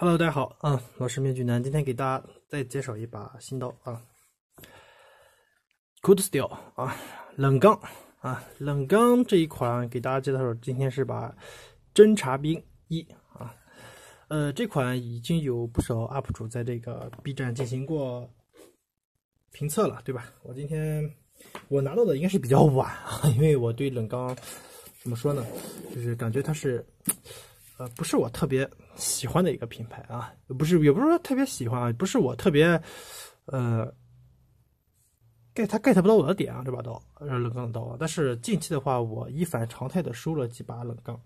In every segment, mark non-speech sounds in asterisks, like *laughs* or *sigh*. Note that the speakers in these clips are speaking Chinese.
Hello，大家好，啊，我是面具男，今天给大家再介绍一把新刀啊，Cold Steel 啊，冷钢啊，冷钢这一款给大家介绍今天是把侦察兵一啊，呃，这款已经有不少 UP 主在这个 B 站进行过评测了，对吧？我今天我拿到的应该是比较晚啊，*laughs* 因为我对冷钢怎么说呢，就是感觉它是。呃，不是我特别喜欢的一个品牌啊，不是，也不是说特别喜欢啊，不是我特别，呃，get 他 get 不到我的点啊，这把刀，冷钢的刀。但是近期的话，我一反常态的收了几把冷钢，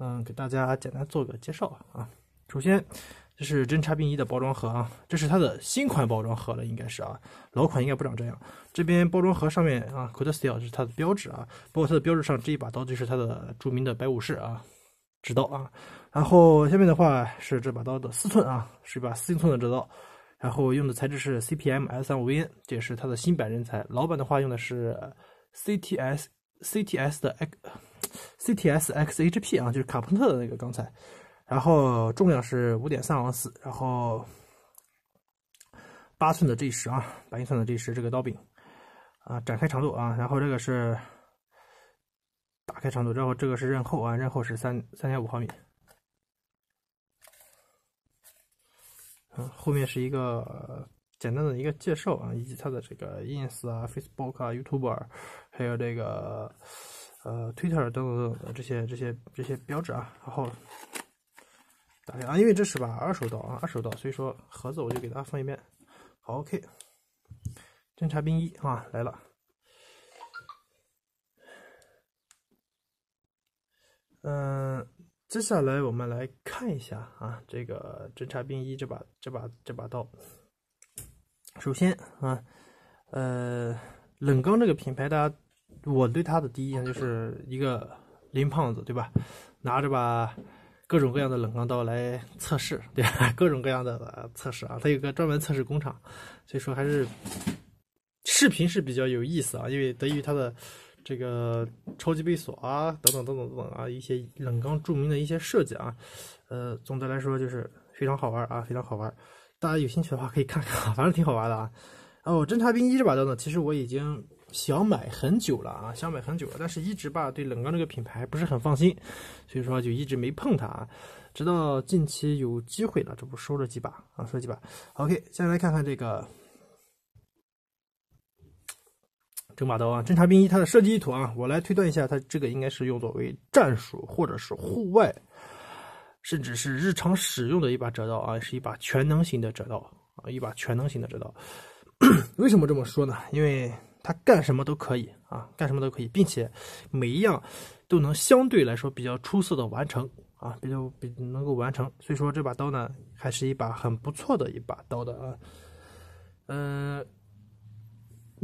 嗯，给大家简单做个介绍啊。首先，这是真察兵一的包装盒啊，这是它的新款包装盒了，应该是啊，老款应该不长这样。这边包装盒上面啊，Cold Steel 是它的标志啊，包括它的标志上这一把刀就是它的著名的白武士啊。直刀啊，然后下面的话是这把刀的四寸啊，是一把四英寸的直刀，然后用的材质是 CPM S35VN，这也是它的新版人才，老版的话用的是 CTS CTS 的 X CTS XHP 啊，就是卡朋特的那个钢材，然后重量是五点三盎司，然后八寸的这十啊，八英寸的这十这个刀柄啊，展开长度啊，然后这个是。开长度，然后这个是刃厚啊，刃厚是三三点五毫米。嗯，后面是一个简单的一个介绍啊，以及它的这个 ins 啊、Facebook 啊、YouTube，还有这个呃 Twitter 等等等等这些这些这些标志啊。然后打开啊，因为这是把二手刀啊，二手刀，所以说盒子我就给大家放一边。好，OK，侦察兵一啊来了。嗯，接下来我们来看一下啊，这个侦察兵一这把这把这把刀。首先啊，呃，冷钢这个品牌，大家我对它的第一印象就是一个林胖子，对吧？拿着把各种各样的冷钢刀来测试，对吧？各种各样的测试啊，它有个专门测试工厂，所以说还是视频是比较有意思啊，因为得益于它的。这个超级背锁啊，等等等等等等啊，一些冷钢著名的一些设计啊，呃，总的来说就是非常好玩啊，非常好玩，大家有兴趣的话可以看看，反正挺好玩的啊。哦，侦察兵一这把刀呢，其实我已经想买很久了啊，想买很久了，但是一直吧对冷钢这个品牌不是很放心，所以说就一直没碰它啊，直到近期有机会了，这不收了几把啊，收几把。OK，现在来看看这个。整把刀啊，侦察兵一，它的设计意图啊，我来推断一下，它这个应该是用作为战术或者是户外，甚至是日常使用的一把折刀啊，是一把全能型的折刀啊，一把全能型的折刀。*clears throat* 为什么这么说呢？因为它干什么都可以啊，干什么都可以，并且每一样都能相对来说比较出色的完成啊，比较比能够完成。所以说这把刀呢，还是一把很不错的一把刀的啊，嗯。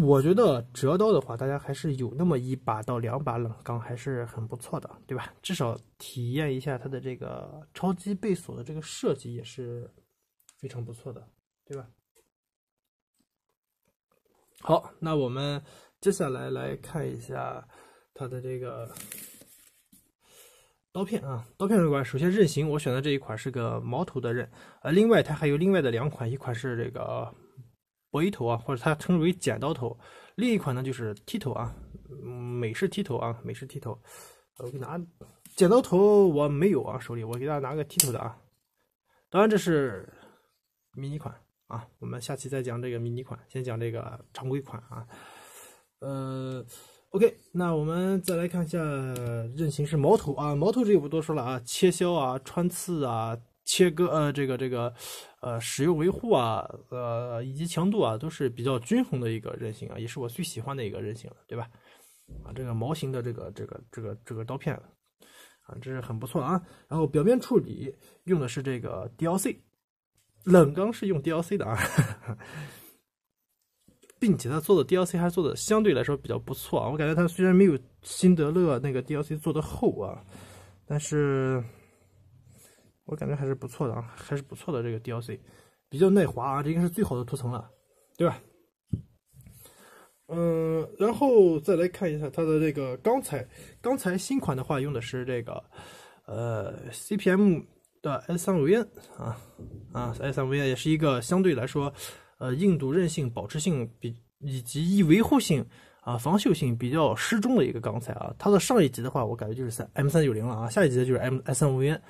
我觉得折刀的话，大家还是有那么一把到两把冷钢还是很不错的，对吧？至少体验一下它的这个超级背锁的这个设计也是非常不错的，对吧？好，那我们接下来来看一下它的这个刀片啊，刀片这块，首先刃型我选的这一款是个矛头的刃，呃，另外它还有另外的两款，一款是这个。博弈头啊，或者它称为剪刀头，另一款呢就是剃头啊，美式剃头啊，美式剃头。我给拿，剪刀头我没有啊，手里我给大家拿个剃头的啊。当然这是迷你款啊，我们下期再讲这个迷你款，先讲这个常规款啊。呃，OK，那我们再来看一下刃型是矛头啊，矛头这个不多说了啊，切削啊，穿刺啊。切割呃，这个这个，呃，使用维护啊，呃，以及强度啊，都是比较均衡的一个韧性啊，也是我最喜欢的一个人性，对吧？啊，这个毛型的这个这个这个这个刀片，啊，这是很不错啊。然后表面处理用的是这个 DLC，冷钢是用 DLC 的啊，并且它做的 DLC 还做的相对来说比较不错啊。我感觉它虽然没有辛德勒那个 DLC 做的厚啊，但是。我感觉还是不错的啊，还是不错的这个 DLC，比较耐滑啊，这应该是最好的涂层了，对吧？嗯，然后再来看一下它的这个钢材，钢材新款的话用的是这个呃 CPM 的 S 三五 N 啊啊 S 三五 N 也是一个相对来说呃硬度韧性保持性比以及易维护性啊防锈性比较适中的一个钢材啊。它的上一级的话我感觉就是三 M 三九零了啊，下一的就是 M S 三五 N。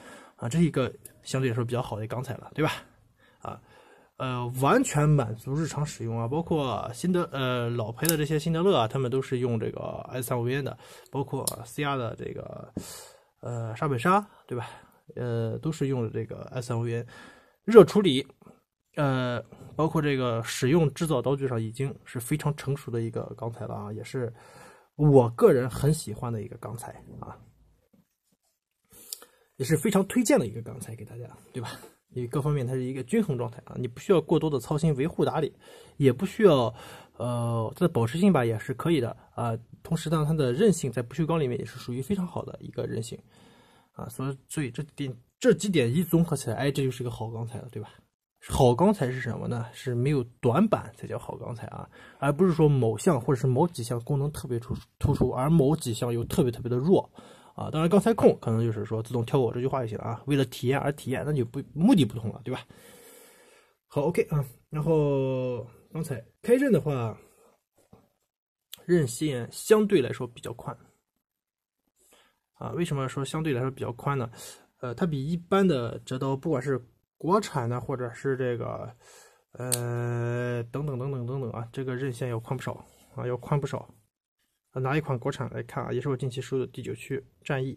啊，这是一个相对来说比较好的钢材了，对吧？啊，呃，完全满足日常使用啊，包括辛德呃老牌的这些辛德勒啊，他们都是用这个 s 五 v n 的，包括 CR 的这个呃沙本沙，对吧？呃，都是用这个 s 五 v n 热处理，呃，包括这个使用制造刀具上已经是非常成熟的一个钢材了啊，也是我个人很喜欢的一个钢材啊。也是非常推荐的一个钢材给大家，对吧？因为各方面它是一个均衡状态啊，你不需要过多的操心维护打理，也不需要，呃，它的保持性吧也是可以的啊。同时呢，它的韧性在不锈钢里面也是属于非常好的一个韧性啊。所以，所以这点这几点一综合起来，哎，这就是个好钢材了，对吧？好钢材是什么呢？是没有短板才叫好钢材啊，而不是说某项或者是某几项功能特别突出，突出而某几项又特别特别的弱。啊，当然，刚才空可能就是说自动跳过这句话就行了啊。为了体验而体验，那就不目的不同了，对吧？好，OK 啊。然后刚才开刃的话，刃线相对来说比较宽啊。为什么说相对来说比较宽呢？呃，它比一般的折刀，不管是国产的或者是这个呃等等等等等等啊，这个刃线要宽不少啊，要宽不少。拿一款国产来看啊，也是我近期收的第九区战役，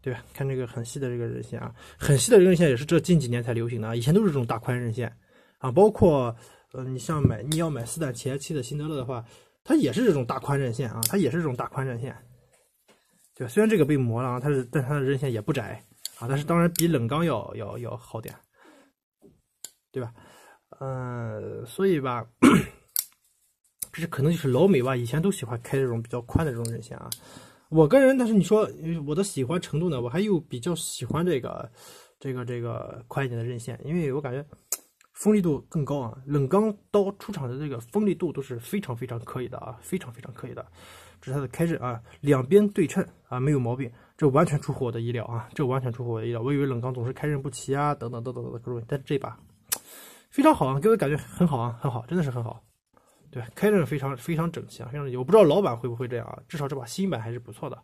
对吧？看这个很细的这个韧线啊，很细的韧线也是这近几年才流行的啊，以前都是这种大宽韧线啊。包括，呃，你像买你要买四代前期的辛德勒的话，它也是这种大宽韧线啊，它也是这种大宽韧线。对，虽然这个被磨了啊，它是，但它的韧线也不窄啊，但是当然比冷钢要要要好点，对吧？嗯，所以吧。这是可能就是老美吧，以前都喜欢开这种比较宽的这种刃线啊。我个人，但是你说我的喜欢程度呢，我还有比较喜欢这个，这个这个宽一点的刃线，因为我感觉锋利度更高啊。冷钢刀出厂的这个锋利度都是非常非常可以的啊，非常非常可以的。这是它的开刃啊，两边对称啊，没有毛病，这完全出乎我的意料啊，这完全出乎我的意料。我以为冷钢总是开刃不齐啊，等等等等等等各种，但是这把非常好啊，给我感觉很好啊，很好，真的是很好。对开刃非常非常整齐啊，非常整齐。我不知道老板会不会这样啊，至少这把新版还是不错的，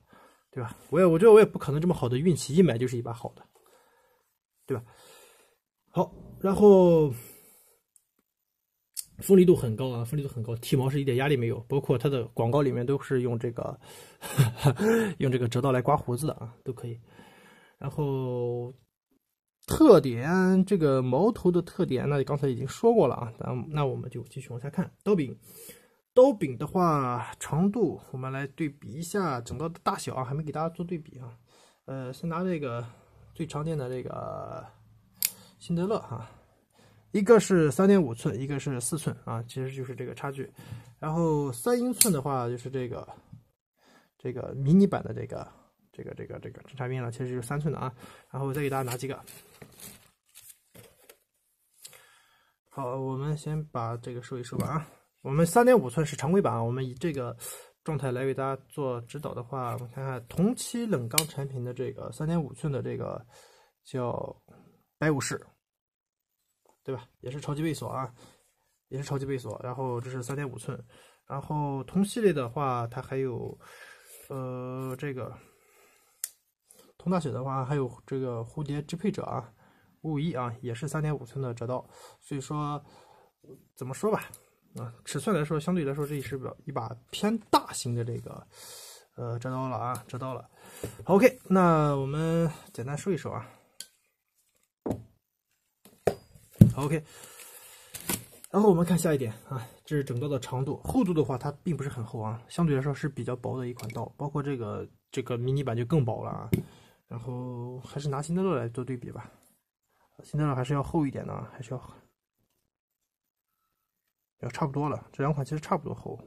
对吧？我也我觉得我也不可能这么好的运气，一买就是一把好的，对吧？好，然后锋利度很高啊，锋利度很高，剃毛是一点压力没有，包括它的广告里面都是用这个 *laughs* 用这个折刀来刮胡子的啊，都可以。然后。特点，这个矛头的特点，那刚才已经说过了啊，咱那我们就继续往下看刀柄。刀柄的话，长度我们来对比一下整个的大小啊，还没给大家做对比啊。呃，先拿这个最常见的这个辛德勒哈，一个是三点五寸，一个是四寸啊，其实就是这个差距。然后三英寸的话就是这个这个迷你版的这个这个这个这个侦察兵了，其实就是三寸的啊。然后再给大家拿几个。好，我们先把这个收一收吧啊。我们三点五寸是常规版，我们以这个状态来为大家做指导的话，我们看看同期冷钢产品的这个三点五寸的这个叫白武士，对吧？也是超级背锁啊，也是超级背锁。然后这是三点五寸，然后同系列的话，它还有呃这个同大小的话还有这个蝴蝶支配者啊。五五一啊，也是三点五寸的折刀，所以说怎么说吧，啊，尺寸来说，相对来说，这也是表一把偏大型的这个呃折刀了啊，折刀了。OK，那我们简单说一说啊。OK，然后我们看下一点啊，这是整刀的长度，厚度的话，它并不是很厚啊，相对来说是比较薄的一款刀，包括这个这个迷你版就更薄了啊。然后还是拿新德勒来做对比吧。辛德勒还是要厚一点的，还是要要差不多了。这两款其实差不多厚，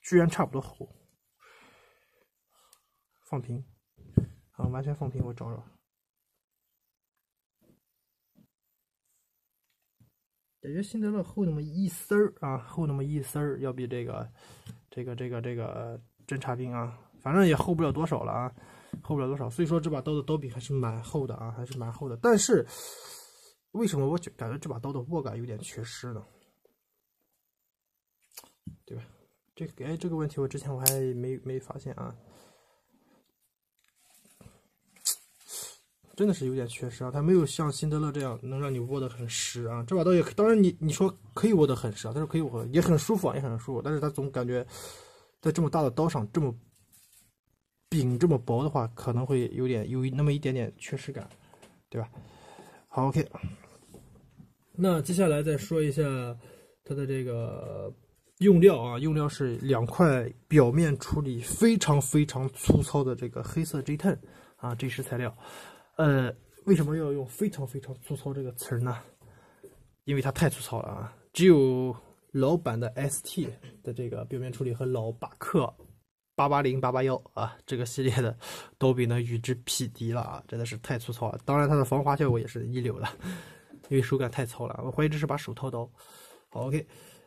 居然差不多厚。放平，啊，完全放平，我找找。感觉辛德勒厚那么一丝儿啊，厚那么一丝儿，要比这个这个这个这个侦察兵啊，反正也厚不了多少了啊。厚不了多少，所以说这把刀的刀柄还是蛮厚的啊，还是蛮厚的。但是为什么我觉感觉这把刀的握感有点缺失呢？对吧？这个哎，这个问题我之前我还没没发现啊，真的是有点缺失啊，它没有像辛德勒这样能让你握得很实啊。这把刀也当然你你说可以握得很实啊，但是可以握也很舒服啊，也很舒服，但是它总感觉在这么大的刀上这么。饼这么薄的话，可能会有点有那么一点点缺失感，对吧？好，OK。那接下来再说一下它的这个用料啊，用料是两块表面处理非常非常粗糙的这个黑色 t e n 啊这1 0材料。呃，为什么要用非常非常粗糙这个词儿呢？因为它太粗糙了啊，只有老版的 ST 的这个表面处理和老巴克。八八零八八幺啊，这个系列的刀柄呢，与之匹敌了啊，真的是太粗糙了。当然，它的防滑效果也是一流的，*laughs* 因为手感太糙了。我怀疑这是把手套刀。好 OK，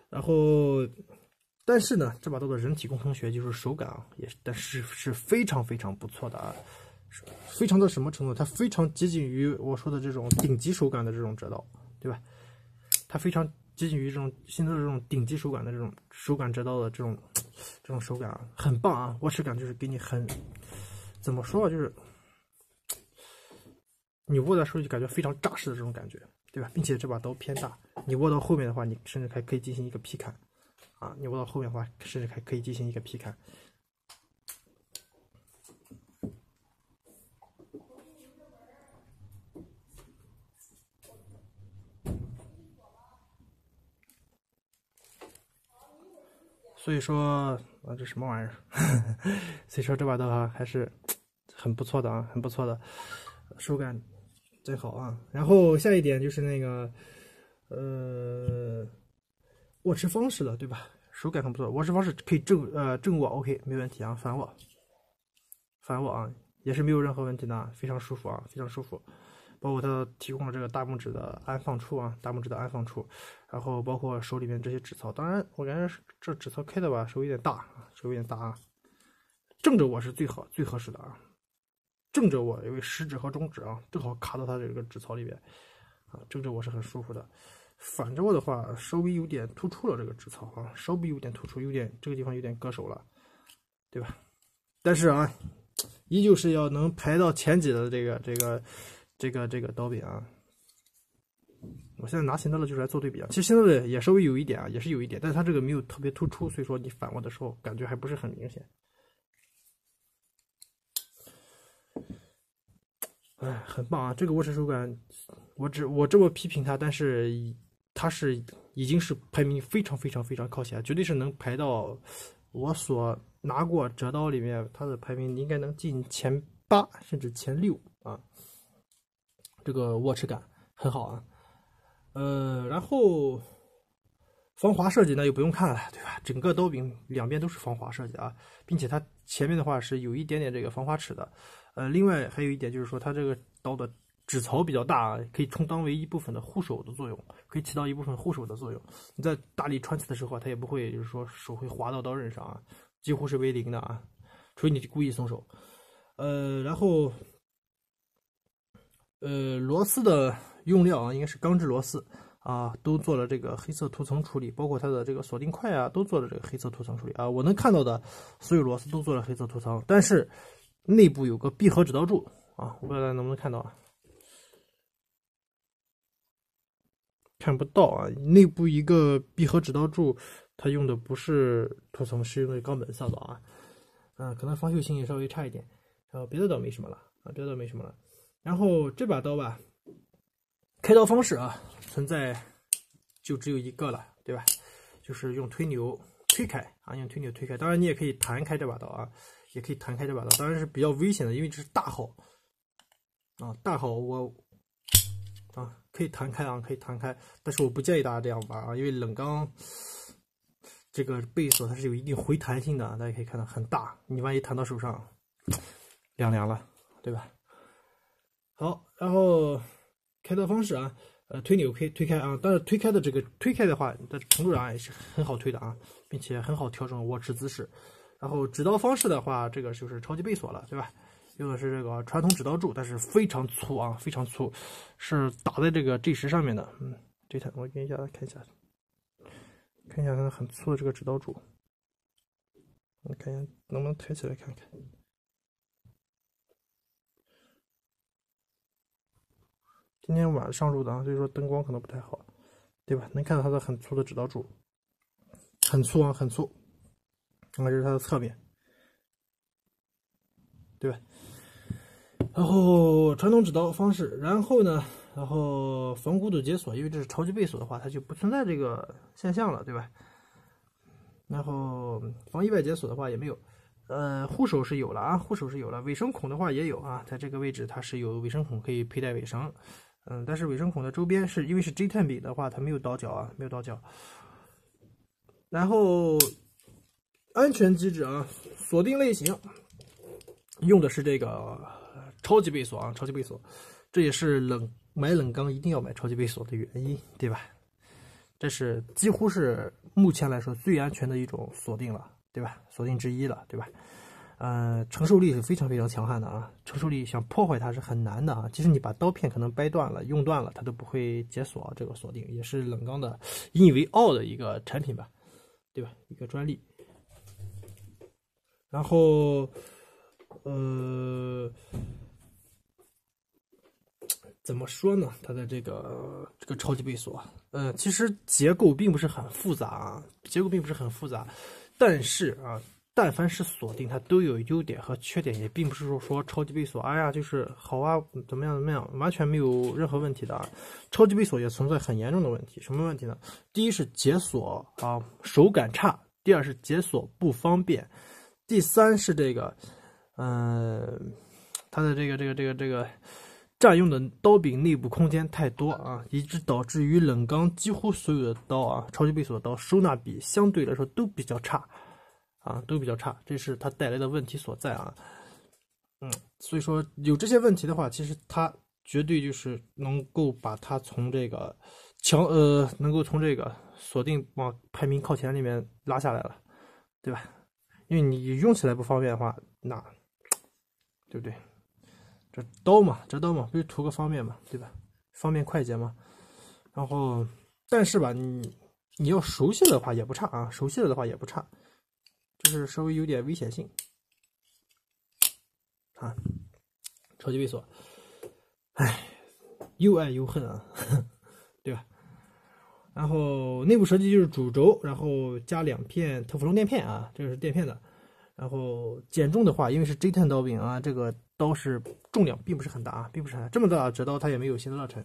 然后，但是呢，这把刀的人体工程学就是手感啊，也但是是非常非常不错的啊，非常到什么程度？它非常接近于我说的这种顶级手感的这种折刀，对吧？它非常。接近于这种现在的这种顶级手感的这种手感折刀的这种这种手感啊，很棒啊！握持感就是给你很怎么说啊，就是你握在手里就感觉非常扎实的这种感觉，对吧？并且这把刀偏大，你握到后面的话，你甚至还可以进行一个劈砍啊！你握到后面的话，甚至还可以进行一个劈砍。所以说啊，这什么玩意儿？*laughs* 所以说这把刀啊，还是很不错的啊，很不错的，手感真好啊。然后下一点就是那个呃握持方式了，对吧？手感很不错，握持方式可以正呃正握，OK，没问题啊。反握，反握啊，也是没有任何问题的，非常舒服啊，非常舒服。包括它提供了这个大拇指的安放处啊，大拇指的安放处，然后包括手里面这些指槽，当然我感觉这指槽开的吧，稍微有点大稍微有点大啊。正着我是最好最合适的啊，正着我因为食指和中指啊正好卡到它这个指槽里边啊，正着我是很舒服的。反着我的话稍微有点突出了这个指槽啊，稍微有点突出，有点这个地方有点割手了，对吧？但是啊，依旧是要能排到前几的这个这个。这个这个刀柄啊，我现在拿新刀的就是来做对比啊。其实新刀的也稍微有一点啊，也是有一点，但是它这个没有特别突出，所以说你反握的时候感觉还不是很明显。哎，很棒啊！这个握持手感，我只我这么批评它，但是它是已经是排名非常非常非常靠前，绝对是能排到我所拿过折刀里面它的排名应该能进前八甚至前六啊。这个握持感很好啊，呃，然后防滑设计呢就不用看了，对吧？整个刀柄两边都是防滑设计啊，并且它前面的话是有一点点这个防滑齿的，呃，另外还有一点就是说它这个刀的指槽比较大啊，可以充当为一部分的护手的作用，可以起到一部分护手的作用。你在大力穿刺的时候它也不会就是说手会滑到刀刃上啊，几乎是为零的啊，除非你故意松手，呃，然后。呃，螺丝的用料啊，应该是钢制螺丝啊，都做了这个黑色涂层处理，包括它的这个锁定块啊，都做了这个黑色涂层处理啊。我能看到的所有螺丝都做了黑色涂层，但是内部有个闭合指导柱啊，我不知道大家能不能看到啊？看不到啊，内部一个闭合指导柱，它用的不是涂层，是用的钢本扫的啊。嗯，可能防锈性也稍微差一点，然后别的倒没什么了啊，的倒没什么了。然后这把刀吧，开刀方式啊，存在就只有一个了，对吧？就是用推牛推开啊，用推牛推开。当然你也可以弹开这把刀啊，也可以弹开这把刀，当然是比较危险的，因为这是大号啊，大号我啊可以弹开啊，可以弹开。但是我不建议大家这样玩啊，因为冷钢这个背锁它是有一定回弹性的，大家可以看到很大，你万一弹到手上凉凉了，对吧？好，然后开刀方式啊，呃，推钮可以推开啊，但是推开的这个推开的话的程度上也是很好推的啊，并且很好调整握持姿势。然后指刀方式的话，这个就是超级背锁了，对吧？用的是这个传统指刀柱，但是非常粗啊，非常粗，是打在这个 G 十上面的。嗯，这台我给你一下，看一下，看一下它很粗的这个指刀柱，我看一下能不能抬起来看看。今天晚上入的，所以说灯光可能不太好，对吧？能看到它的很粗的指刀柱，很粗啊，很粗。看这是它的侧面，对吧？然后传统指刀方式，然后呢，然后防孤独解锁，因为这是超级背锁的话，它就不存在这个现象了，对吧？然后防意外解锁的话也没有，呃，护手是有了啊，护手是有了，尾声孔的话也有啊，在这个位置它是有尾声孔，可以佩戴尾绳。嗯，但是尾声孔的周边是因为是 J 碳笔的话，它没有倒角啊，没有倒角。然后安全机制啊，锁定类型用的是这个超级背锁啊，超级背锁，这也是冷买冷钢一定要买超级背锁的原因，对吧？这是几乎是目前来说最安全的一种锁定了，对吧？锁定之一了，对吧？呃，承受力是非常非常强悍的啊！承受力想破坏它是很难的啊！即使你把刀片可能掰断了、用断了，它都不会解锁这个锁定，也是冷钢的引以为傲的一个产品吧，对吧？一个专利。然后，呃，怎么说呢？它的这个这个超级背锁，呃，其实结构并不是很复杂啊，结构并不是很复杂，但是啊。但凡是锁定，它都有优点和缺点，也并不是说说超级被锁，哎呀，就是好啊，怎么样怎么样，完全没有任何问题的啊。超级被锁也存在很严重的问题，什么问题呢？第一是解锁啊，手感差；第二是解锁不方便；第三是这个，嗯，它的这个这个这个这个占用的刀柄内部空间太多啊，以致导致于冷钢几乎所有的刀啊，超级闭锁刀收纳比相对来说都比较差。啊，都比较差，这是它带来的问题所在啊。嗯，所以说有这些问题的话，其实它绝对就是能够把它从这个强呃，能够从这个锁定往排名靠前里面拉下来了，对吧？因为你用起来不方便的话，那对不对？这刀嘛，这刀嘛，不是图个方便嘛，对吧？方便快捷嘛。然后，但是吧，你你要熟悉的话也不差啊，熟悉了的话也不差。就是稍微有点危险性，啊，超级猥琐，哎，又爱又恨啊，*laughs* 对吧？然后内部设计就是主轴，然后加两片特氟龙垫片啊，这个是垫片的。然后减重的话，因为是 j ten 刀柄啊，这个刀是重量并不是很大啊，并不是很大，这么大的折刀它也没有新的那沉，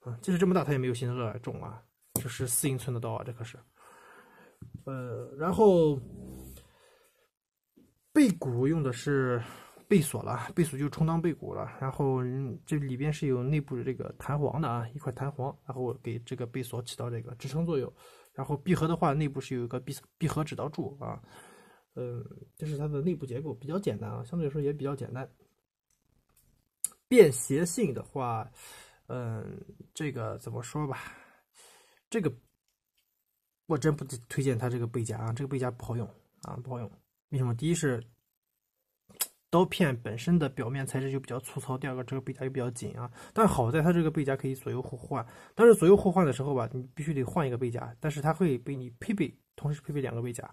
啊，就是这么大它也没有新的那重啊，这是四英寸的刀啊，这可是。呃，然后背骨用的是背锁了，背锁就充当背骨了。然后这里边是有内部的这个弹簧的啊，一块弹簧，然后给这个背锁起到这个支撑作用。然后闭合的话，内部是有一个闭闭合指导柱啊。嗯，这是它的内部结构，比较简单啊，相对来说也比较简单。便携性的话，嗯，这个怎么说吧，这个。我真不推荐它这个背夹啊，这个背夹不好用啊，不好用。为什么？第一是刀片本身的表面材质就比较粗糙，第二个这个背夹又比较紧啊。但好在它这个背夹可以左右互换，但是左右互换的时候吧，你必须得换一个背夹，但是它会被你配备，同时配备两个背夹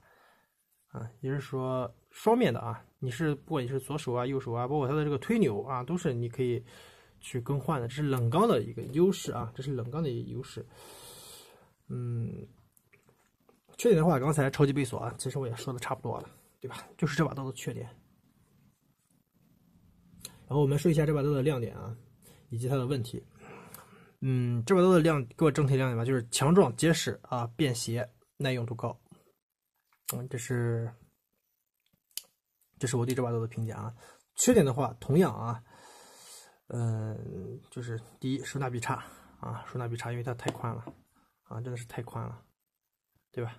啊，也就是说双面的啊。你是不管你是左手啊、右手啊，包括它的这个推钮啊，都是你可以去更换的。这是冷钢的一个优势啊，这是冷钢的一个优势。嗯。缺点的话，刚才超级贝锁啊，其实我也说的差不多了，对吧？就是这把刀的缺点。然后我们说一下这把刀的亮点啊，以及它的问题。嗯，这把刀的亮，给我整体亮点吧，就是强壮、结实啊，便携、耐用度高。嗯，这是，这是我对这把刀的评价啊。缺点的话，同样啊，嗯，就是第一收纳比差啊，收纳比差，因为它太宽了啊，真的是太宽了，对吧？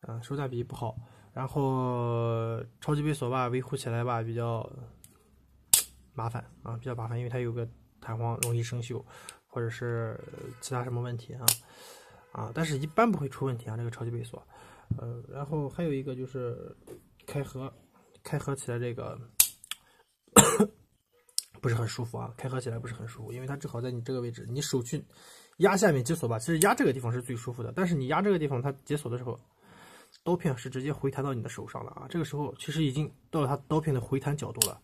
啊，手感比不好，然后超级背锁吧，维护起来吧比较麻烦啊，比较麻烦，因为它有个弹簧容易生锈，或者是其他什么问题啊啊，但是一般不会出问题啊，这个超级背锁，呃，然后还有一个就是开合，开合起来这个 *coughs* 不是很舒服啊，开合起来不是很舒服，因为它正好在你这个位置，你手去压下面解锁吧，其实压这个地方是最舒服的，但是你压这个地方，它解锁的时候。刀片是直接回弹到你的手上了啊！这个时候其实已经到了它刀片的回弹角度了，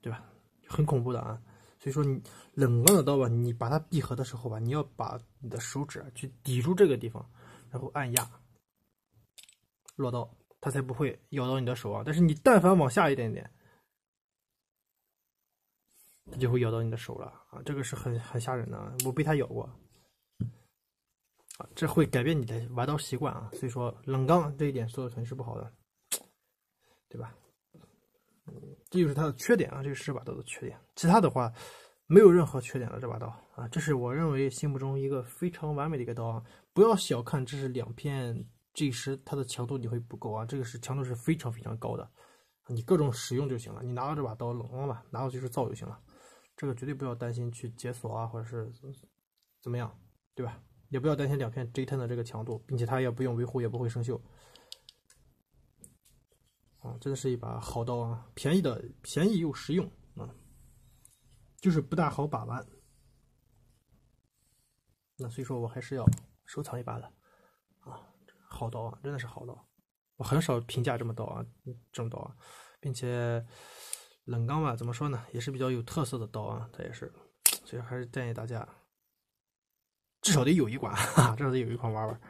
对吧？很恐怖的啊！所以说你冷钢的刀吧，你把它闭合的时候吧，你要把你的手指去抵住这个地方，然后按压落刀，它才不会咬到你的手啊！但是你但凡往下一点点，它就会咬到你的手了啊！这个是很很吓人的，我被它咬过。这会改变你的玩刀习惯啊，所以说冷钢这一点所的肯定是不好的，对吧？嗯，这就是它的缺点啊，这是这把刀的缺点。其他的话没有任何缺点了，这把刀啊，这是我认为心目中一个非常完美的一个刀啊。不要小看这是两片 g 十，它的强度你会不够啊，这个是强度是非常非常高的，你各种使用就行了。你拿到这把刀冷光吧，拿到就是造就行了，这个绝对不要担心去解锁啊，或者是怎么样，对吧？也不要担心两片 J10 的这个强度，并且它也不用维护，也不会生锈。啊，真的是一把好刀啊！便宜的，便宜又实用啊，就是不大好把玩。那所以说我还是要收藏一把的啊，好刀啊，真的是好刀。我很少评价这么刀啊，这么刀啊，并且冷钢吧，怎么说呢，也是比较有特色的刀啊，它也是，所以还是建议大家。至少得有一款，*laughs* 至少得有一款玩玩。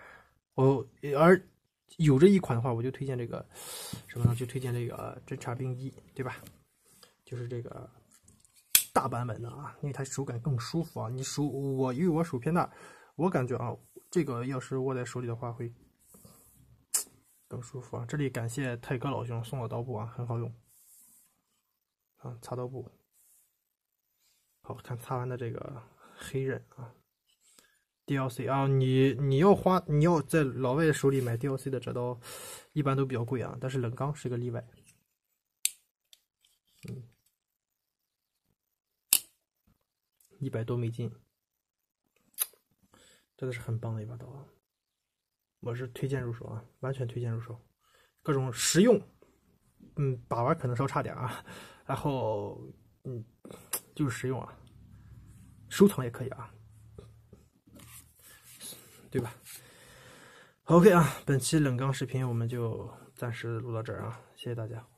我而有这一款的话，我就推荐这个什么呢？就推荐这个侦察兵一，对吧？就是这个大版本的啊，因为它手感更舒服啊。你手我因为我手偏大，我感觉啊，这个要是握在手里的话会更舒服啊。这里感谢泰哥老兄送我刀布啊，很好用啊，擦刀布。好看擦完的这个黑刃啊。DLC 啊，你你要花，你要在老外手里买 DLC 的这刀，一般都比较贵啊。但是冷钢是个例外，嗯，一百多美金，真的是很棒的一把刀，啊！我是推荐入手啊，完全推荐入手，各种实用，嗯，把玩可能稍差点啊，然后嗯，就是实用啊，收藏也可以啊。对吧？OK 啊，本期冷钢视频我们就暂时录到这儿啊，谢谢大家。